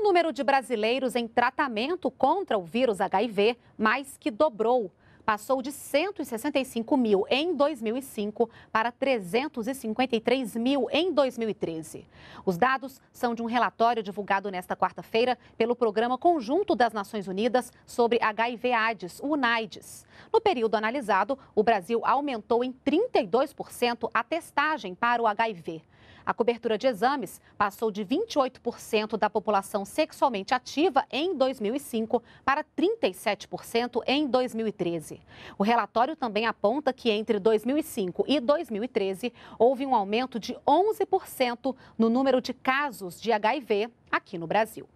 O número de brasileiros em tratamento contra o vírus HIV mais que dobrou passou de 165 mil em 2005 para 353 mil em 2013. Os dados são de um relatório divulgado nesta quarta-feira pelo Programa Conjunto das Nações Unidas sobre HIV-AIDS, o UNAIDS. No período analisado, o Brasil aumentou em 32% a testagem para o HIV. A cobertura de exames passou de 28% da população sexualmente ativa em 2005 para 37% em 2013. O relatório também aponta que entre 2005 e 2013 houve um aumento de 11% no número de casos de HIV aqui no Brasil.